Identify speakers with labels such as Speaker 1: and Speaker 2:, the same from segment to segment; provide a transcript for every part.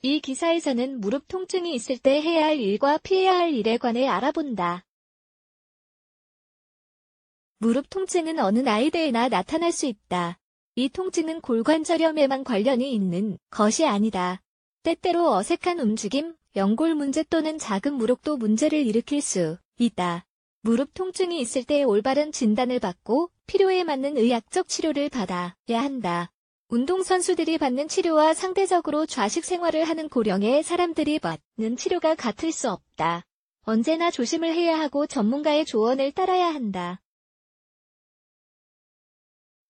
Speaker 1: 이 기사에서는 무릎 통증이 있을 때 해야 할 일과 피해야 할 일에 관해 알아본다. 무릎 통증은 어느 나이대에나 나타날 수 있다. 이 통증은 골관절염에만 관련이 있는 것이 아니다. 때때로 어색한 움직임, 연골 문제 또는 작은 무릎도 문제를 일으킬 수 있다. 무릎 통증이 있을 때 올바른 진단을 받고 필요에 맞는 의학적 치료를 받아야 한다. 운동선수들이 받는 치료와 상대적으로 좌식 생활을 하는 고령의 사람들이 받는 치료가 같을 수 없다. 언제나 조심을 해야 하고 전문가의 조언을 따라야 한다.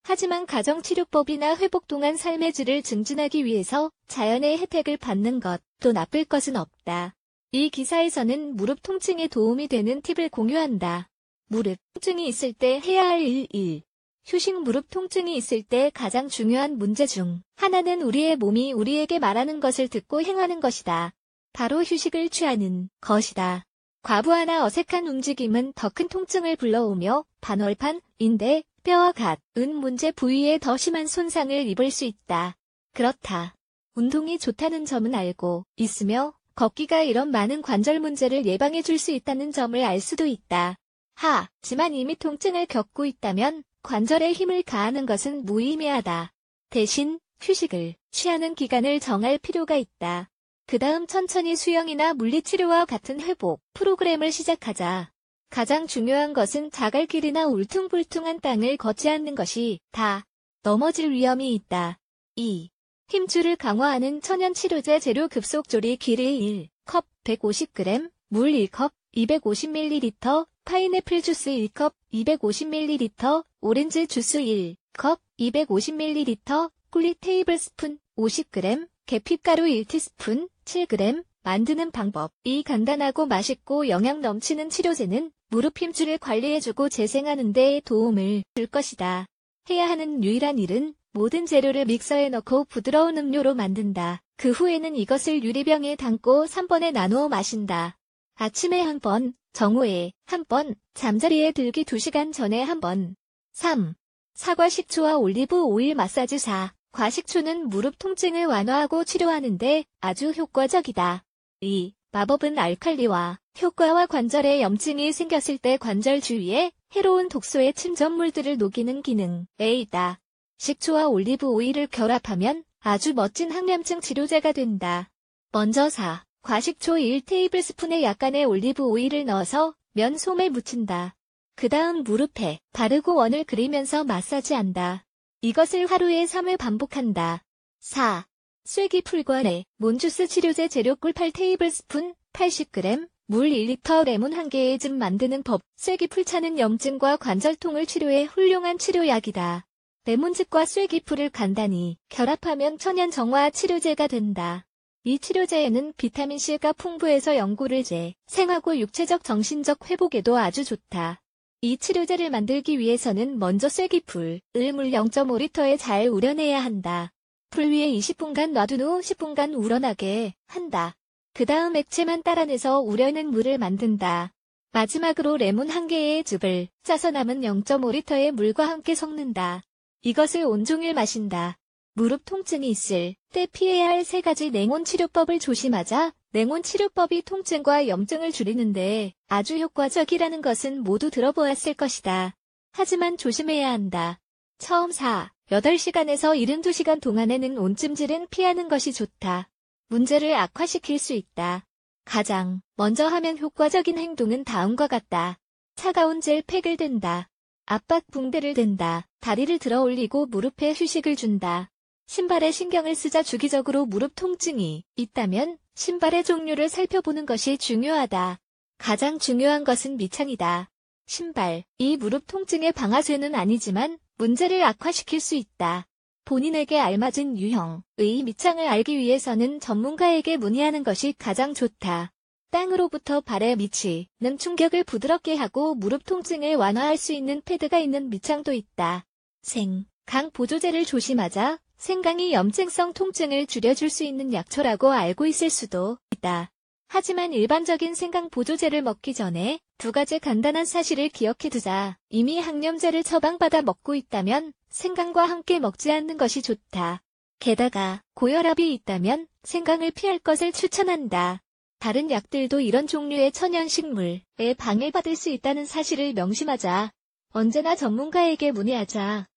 Speaker 1: 하지만 가정치료법이나 회복 동안 삶의 질을 증진하기 위해서 자연의 혜택을 받는 것도 나쁠 것은 없다. 이 기사에서는 무릎 통증에 도움이 되는 팁을 공유한다. 무릎 통증이 있을 때 해야 할일 1. 휴식 무릎 통증이 있을 때 가장 중요한 문제 중 하나는 우리의 몸이 우리에게 말하는 것을 듣고 행하는 것이다. 바로 휴식을 취하는 것이다. 과부하나 어색한 움직임은 더 큰 통증을 불러오며 반월판, 인대, 뼈와 갓, 은 문제 부위에 더 심한 손상을 입을 수 있다. 그렇다. 운동이 좋다는 점은 알고 있으며 걷기가 이런 많은 관절 문제를 예방해 줄 수 있다는 점을 알 수도 있다. 하, 지만 이미 통증을 겪고 있다면 관절에 힘을 가하는 것은 무의미하다. 대신 휴식을 취하는 기간을 정할 필요가 있다. 그 다음 천천히 수영이나 물리치료와 같은 회복 프로그램을 시작하자. 가장 중요한 것은 자갈길이나 울퉁불퉁한 땅을 걷지 않는 것이 다 넘어질 위험이 있다. 2. 힘줄을 강화하는 천연치료제 재료 급속조리 길이 1컵 150g, 물 1컵 250ml, 파인애플 주스 1컵 250ml, 오렌지 주스 1컵 250ml 꿀리 테이블 스푼 50g 계피가루 1티스푼 7g 만드는 방법 이 간단하고 맛있고 영양 넘치는 치료제는 무릎 힘줄을 관리해주고 재생하는 데 도움을 줄 것이다. 해야 하는 유일한 일은 모든 재료를 믹서에 넣고 부드러운 음료로 만든다. 그 후에는 이것을 유리병에 담고 3번에 나누어 마신다. 아침에 한 번, 정오에 한 번, 잠자리에 들기 2시간 전에 한 번, 3. 사과 식초와 올리브 오일 마사지 4. 과식초는 무릎 통증을 완화하고 치료하는데 아주 효과적이다. 2. 마법은 알칼리와 효과와 관절에 염증이 생겼을 때 관절 주위에 해로운 독소의 침전물들을 녹이는 기능에 있다. 식초와 올리브 오일을 결합하면 아주 멋진 항염증 치료제가 된다. 먼저 4. 과식초 1테이블스푼에 약간의 올리브 오일을 넣어서 면 솜에 묻힌다. 그 다음 무릎에 바르고 원을 그리면서 마사지한다. 이것을 하루에 3회 반복한다. 4. 쐐기 풀과의 몬주스 치료제 재료 꿀 8 테이블스푼 80g 물 1리터 레몬 1개의 즙 만드는 법 쐐기 풀차는 염증과 관절통을 치료해 훌륭한 치료약이다. 레몬즙과 쐐기 풀을 간단히 결합하면 천연 정화 치료제가 된다. 이 치료제에는 비타민C가 풍부해서 연골를 재생하고 육체적 정신적 회복에도 아주 좋다. 이 치료제를 만들기 위해서는 먼저 쐐기풀을 물 0.5리터에 잘 우려내야 한다. 풀 위에 20분간 놔둔 후 10분간 우러나게 한다. 그 다음 액체만 따라내서 우려낸 물을 만든다. 마지막으로 레몬 1개의 즙을 짜서 남은 0.5리터의 물과 함께 섞는다. 이것을 온종일 마신다. 무릎 통증이 있을 때 피해야 할 세 가지 냉온 치료법을 조심하자. 냉온 치료법이 통증과 염증을 줄이는데 아주 효과적이라는 것은 모두 들어보았을 것이다. 하지만 조심해야 한다. 처음 4. 8시간에서 72시간 동안에는 온찜질은 피하는 것이 좋다. 문제를 악화시킬 수 있다. 가장 먼저 하면 효과적인 행동은 다음과 같다. 차가운 젤 팩을 댄다. 압박 붕대를 댄다. 다리를 들어 올리고 무릎에 휴식을 준다. 신발에 신경을 쓰자 주기적으로 무릎 통증이 있다면 신발의 종류를 살펴보는 것이 중요하다. 가장 중요한 것은 밑창이다. 신발, 이 무릎 통증의 방아쇠는 아니지만 문제를 악화시킬 수 있다. 본인에게 알맞은 유형의 밑창을 알기 위해서는 전문가에게 문의하는 것이 가장 좋다. 땅으로부터 발에 미치는 충격을 부드럽게 하고 무릎 통증을 완화할 수 있는 패드가 있는 밑창도 있다. 생, 강 보조제를 조심하자 생강이 염증성 통증을 줄여줄 수 있는 약초라고 알고 있을 수도 있다. 하지만 일반적인 생강 보조제를 먹기 전에 두 가지 간단한 사실을 기억해 두자. 이미 항염제를 처방받아 먹고 있다면 생강과 함께 먹지 않는 것이 좋다. 게다가 고혈압이 있다면 생강을 피할 것을 추천한다. 다른 약들도 이런 종류의 천연식물에 방해받을 수 있다는 사실을 명심하자. 언제나 전문가에게 문의하자.